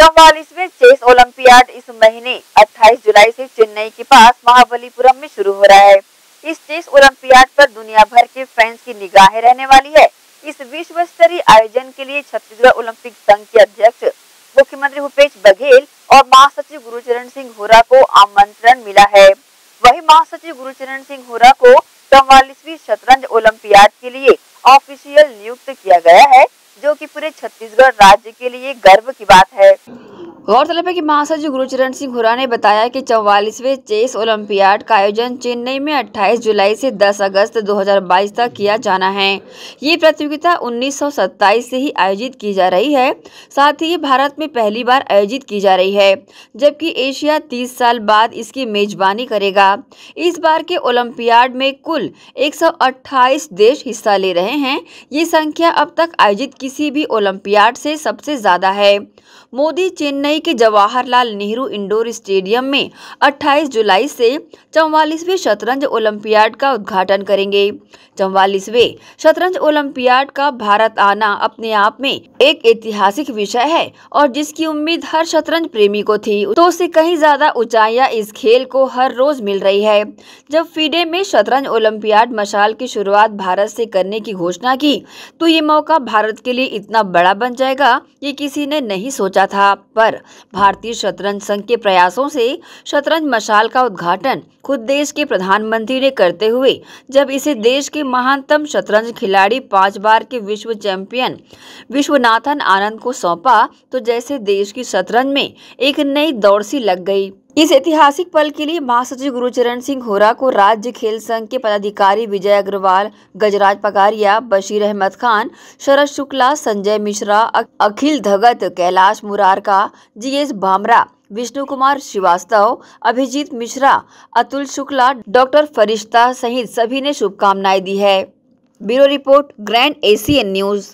चौवालीसवें chess olympiad इस महीने 28 जुलाई से चेन्नई के पास महाबलीपुरम में शुरू हो रहा है इस चेस ओलंपियाड पर दुनिया भर के फैंस की निगाहें रहने वाली है इस विश्व स्तरीय आयोजन के लिए छत्तीसगढ़ ओलंपिक संघ के अध्यक्ष मुख्यमंत्री भूपेश बघेल और महासचिव गुरुचरण सिंह होरा को आमंत्रण मिला है वही महासचिव गुरुचरण सिंह होरा को चौवालीसवीं शतरंज ओलंपियाड के लिए ऑफिशियल नियुक्त किया गया है जो कि पूरे छत्तीसगढ़ राज्य के लिए गर्व की बात है गौरतलब है कि महासचिव गुरुचरण सिंह हुरा ने बताया कि चौवालीसवें चेस ओलंपियाड का आयोजन चेन्नई में 28 जुलाई से 10 अगस्त 2022 तक किया जाना है ये प्रतियोगिता 1927 से ही आयोजित की जा रही है साथ ही ये भारत में पहली बार आयोजित की जा रही है जबकि एशिया 30 साल बाद इसकी मेजबानी करेगा इस बार के ओलंपियाड में कुल एक देश हिस्सा ले रहे हैं ये संख्या अब तक आयोजित किसी भी ओलंपियाड से सबसे ज़्यादा है मोदी चेन्नई दिल्ली के जवाहरलाल नेहरू इंडोर स्टेडियम में 28 जुलाई से चौवालीसवें शतरंज ओलंपियाड का उद्घाटन करेंगे चौवालीसवें शतरंज ओलंपियाड का भारत आना अपने आप में एक ऐतिहासिक विषय है और जिसकी उम्मीद हर शतरंज प्रेमी को थी तो उसे कहीं ज्यादा ऊंचाइया इस खेल को हर रोज मिल रही है जब फीडे में शतरंज ओलंपियाड मशाल की शुरुआत भारत से करने की घोषणा की तो ये मौका भारत के लिए इतना बड़ा बन जाएगा ये किसी ने नहीं सोचा था पर भारतीय शतरंज संघ के प्रयासों से शतरंज मशाल का उद्घाटन खुद देश के प्रधानमंत्री ने करते हुए जब इसे देश के महानतम शतरंज खिलाड़ी पांच बार के विश्व चैंपियन विश्वनाथन आनंद को सौंपा तो जैसे देश की शतरंज में एक नई दौड़ सी लग गई इस ऐतिहासिक पल के लिए महासचिव गुरुचरण सिंह होरा को राज्य खेल संघ के पदाधिकारी विजय अग्रवाल गजराज पकारिया बशीर अहमद खान शरद शुक्ला संजय मिश्रा अखिल धगत कैलाश मुरारका जीएस भामरा विष्णु कुमार श्रीवास्तव अभिजीत मिश्रा अतुल शुक्ला डॉक्टर फरिश्ता सहित सभी ने शुभकामनाएं दी है bureau report grand Asian news